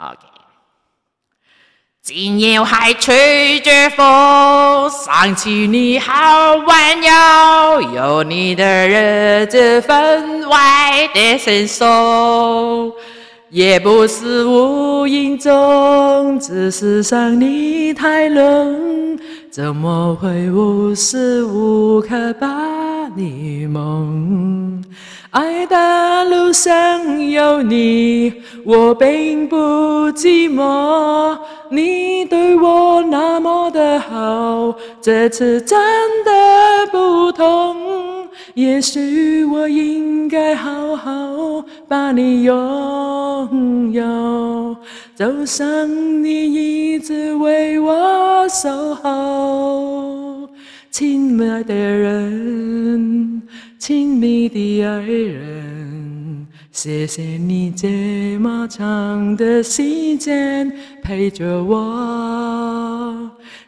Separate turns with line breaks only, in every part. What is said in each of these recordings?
OK，今夜还吹着风，想起你好温柔，有你的日子分外
的轻松。也不是无影踪，只是想你太冷，怎么会无时无刻把你梦？爱的路上有你，我并不寂寞。你对我那么的好，这次真的不同。也许我应该好好把你拥有，就像你一直为我守候，亲爱的人。亲密的爱人，谢谢你这么长的时间陪着我，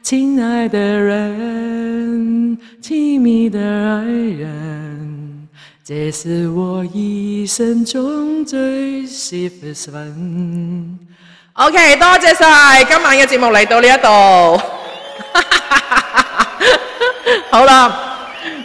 亲爱的人，亲密的爱人，这是我一生中最幸福的。OK，多谢
晒，今晚嘅节目嚟到呢一度，哈哈哈哈哈，好啦。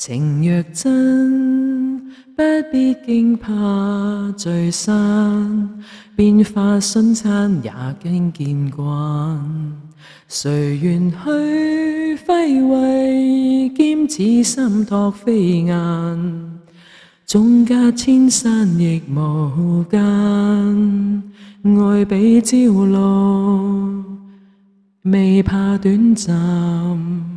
情若真，不必惊怕聚散，变化瞬餐也经见惯。谁愿去挥挥兼此心托飞雁，纵隔千山亦无间。爱比朝露，未怕短暂。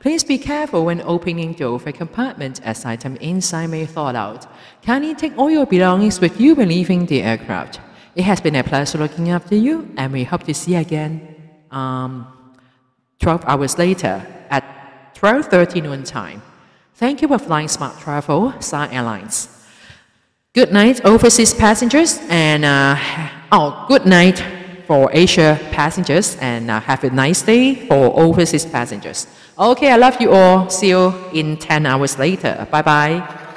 Please be careful when opening the overhead compartment as item inside may fall out. Kindly take all your belongings with you when leaving the aircraft. It has been a pleasure looking after you and we hope to see you again um, 12 hours later at 12.30 noon time. Thank you for flying Smart Travel, Star Airlines. Good night, overseas passengers, and uh, oh, good night for Asia passengers, and uh, have a nice day for overseas passengers. Okay, I love you all. See you in 10 hours later. Bye bye.